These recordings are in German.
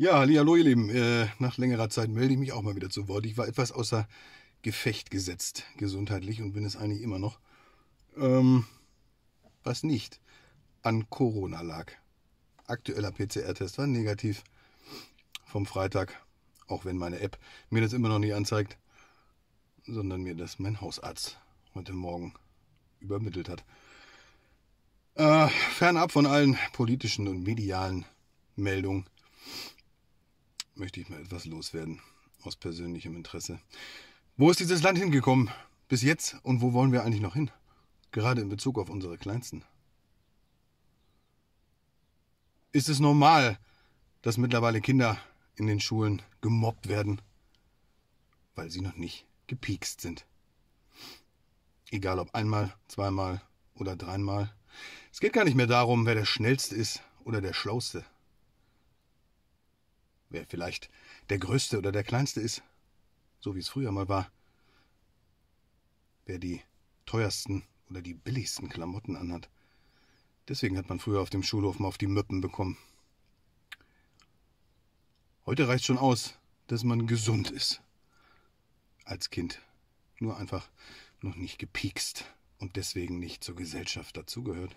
Ja, hallo ihr Lieben. Äh, nach längerer Zeit melde ich mich auch mal wieder zu Wort. Ich war etwas außer Gefecht gesetzt, gesundheitlich, und bin es eigentlich immer noch. Ähm, was nicht an Corona lag. Aktueller PCR-Test war negativ vom Freitag, auch wenn meine App mir das immer noch nicht anzeigt, sondern mir das mein Hausarzt heute Morgen übermittelt hat. Äh, fernab von allen politischen und medialen Meldungen möchte ich mal etwas loswerden aus persönlichem Interesse. Wo ist dieses Land hingekommen bis jetzt und wo wollen wir eigentlich noch hin? Gerade in Bezug auf unsere Kleinsten. Ist es normal, dass mittlerweile Kinder in den Schulen gemobbt werden, weil sie noch nicht gepiekst sind? Egal ob einmal, zweimal oder dreimal. Es geht gar nicht mehr darum, wer der Schnellste ist oder der Schlauste. Wer vielleicht der Größte oder der Kleinste ist, so wie es früher mal war. Wer die teuersten oder die billigsten Klamotten anhat. Deswegen hat man früher auf dem Schulhof mal auf die Möppen bekommen. Heute reicht schon aus, dass man gesund ist. Als Kind. Nur einfach noch nicht gepiekst und deswegen nicht zur Gesellschaft dazugehört.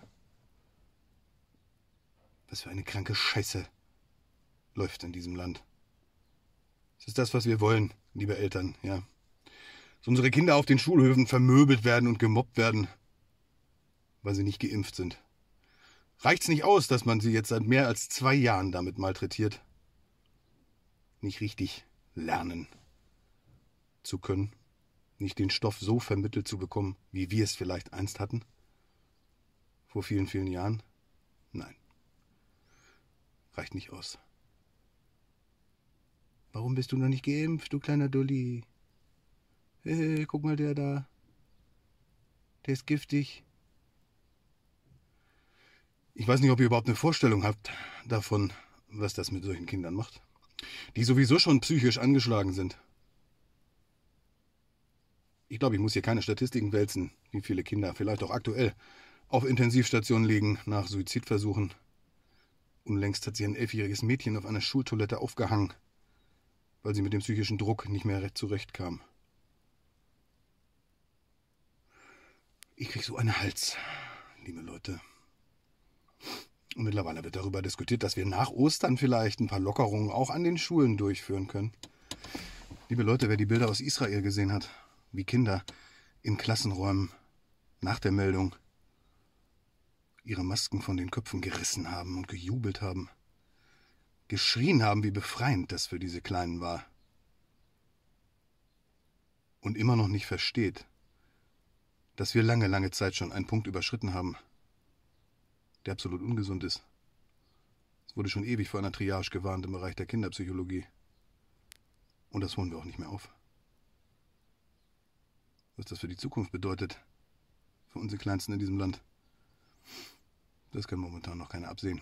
Was für eine kranke Scheiße läuft in diesem Land. Es ist das, was wir wollen, liebe Eltern, ja. Dass unsere Kinder auf den Schulhöfen vermöbelt werden und gemobbt werden, weil sie nicht geimpft sind. Reicht's nicht aus, dass man sie jetzt seit mehr als zwei Jahren damit malträtiert? Nicht richtig lernen zu können, nicht den Stoff so vermittelt zu bekommen, wie wir es vielleicht einst hatten? Vor vielen, vielen Jahren? Nein. Reicht nicht aus. Warum bist du noch nicht geimpft, du kleiner Dulli? Hey, guck mal, der da. Der ist giftig. Ich weiß nicht, ob ihr überhaupt eine Vorstellung habt davon, was das mit solchen Kindern macht, die sowieso schon psychisch angeschlagen sind. Ich glaube, ich muss hier keine Statistiken wälzen, wie viele Kinder, vielleicht auch aktuell, auf Intensivstationen liegen nach Suizidversuchen. Unlängst hat sich ein elfjähriges Mädchen auf einer Schultoilette aufgehangen weil sie mit dem psychischen Druck nicht mehr zurechtkam. Ich krieg so einen Hals, liebe Leute. Und mittlerweile wird darüber diskutiert, dass wir nach Ostern vielleicht ein paar Lockerungen auch an den Schulen durchführen können. Liebe Leute, wer die Bilder aus Israel gesehen hat, wie Kinder in Klassenräumen nach der Meldung ihre Masken von den Köpfen gerissen haben und gejubelt haben geschrien haben, wie befreiend das für diese Kleinen war. Und immer noch nicht versteht, dass wir lange, lange Zeit schon einen Punkt überschritten haben, der absolut ungesund ist. Es wurde schon ewig vor einer Triage gewarnt im Bereich der Kinderpsychologie. Und das holen wir auch nicht mehr auf. Was das für die Zukunft bedeutet, für unsere Kleinsten in diesem Land, das kann momentan noch keiner absehen.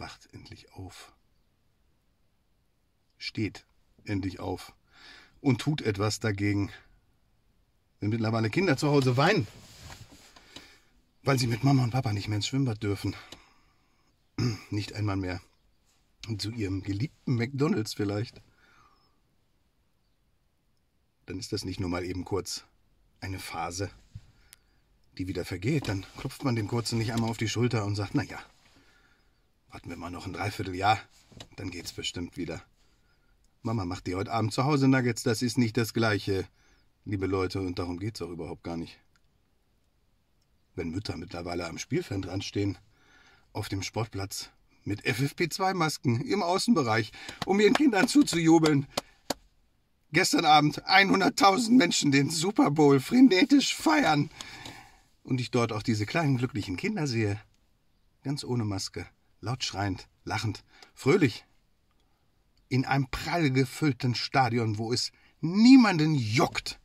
wacht endlich auf. Steht endlich auf und tut etwas dagegen. Wenn mittlerweile Kinder zu Hause weinen, weil sie mit Mama und Papa nicht mehr ins Schwimmbad dürfen. Nicht einmal mehr. Und zu ihrem geliebten McDonalds vielleicht. Dann ist das nicht nur mal eben kurz eine Phase, die wieder vergeht. Dann klopft man dem Kurzen nicht einmal auf die Schulter und sagt, naja, Warten wir mal noch ein Dreivierteljahr, dann geht's bestimmt wieder. Mama macht dir heute Abend zu Hause Nuggets, das ist nicht das Gleiche, liebe Leute, und darum geht's auch überhaupt gar nicht. Wenn Mütter mittlerweile am Spielfeldrand stehen, auf dem Sportplatz, mit FFP2-Masken im Außenbereich, um ihren Kindern zuzujubeln. Gestern Abend 100.000 Menschen den Super Bowl frenetisch feiern. Und ich dort auch diese kleinen glücklichen Kinder sehe, ganz ohne Maske laut schreiend, lachend, fröhlich. In einem prall gefüllten Stadion, wo es niemanden juckt,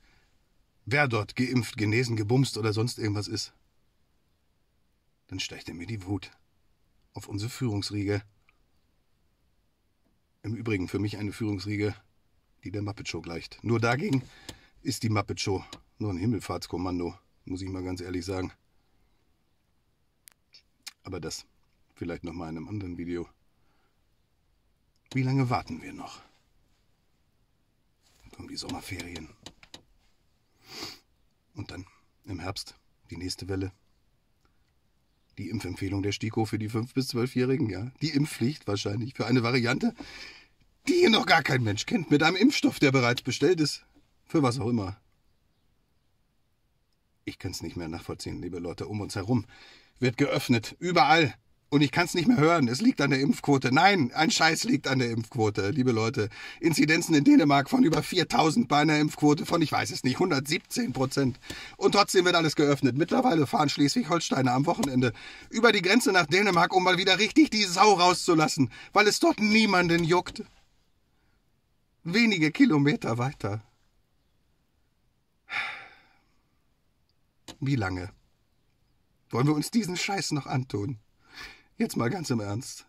wer dort geimpft, genesen, gebumst oder sonst irgendwas ist. Dann steigt er mir die Wut auf unsere Führungsriege. Im Übrigen für mich eine Führungsriege, die der Muppet Show gleicht. Nur dagegen ist die Muppet Show nur ein Himmelfahrtskommando, muss ich mal ganz ehrlich sagen. Aber das Vielleicht nochmal in einem anderen Video. Wie lange warten wir noch? Um die Sommerferien. Und dann im Herbst die nächste Welle. Die Impfempfehlung der STIKO für die 5- bis 12-Jährigen, ja. Die Impfpflicht wahrscheinlich für eine Variante, die hier noch gar kein Mensch kennt, mit einem Impfstoff, der bereits bestellt ist. Für was auch immer. Ich kann es nicht mehr nachvollziehen, liebe Leute, um uns herum wird geöffnet, überall und ich kann es nicht mehr hören. Es liegt an der Impfquote. Nein, ein Scheiß liegt an der Impfquote, liebe Leute. Inzidenzen in Dänemark von über 4000 bei einer Impfquote von, ich weiß es nicht, 117 Prozent. Und trotzdem wird alles geöffnet. Mittlerweile fahren Schleswig-Holsteiner am Wochenende über die Grenze nach Dänemark, um mal wieder richtig die Sau rauszulassen, weil es dort niemanden juckt. Wenige Kilometer weiter. Wie lange? Wollen wir uns diesen Scheiß noch antun? Jetzt mal ganz im Ernst.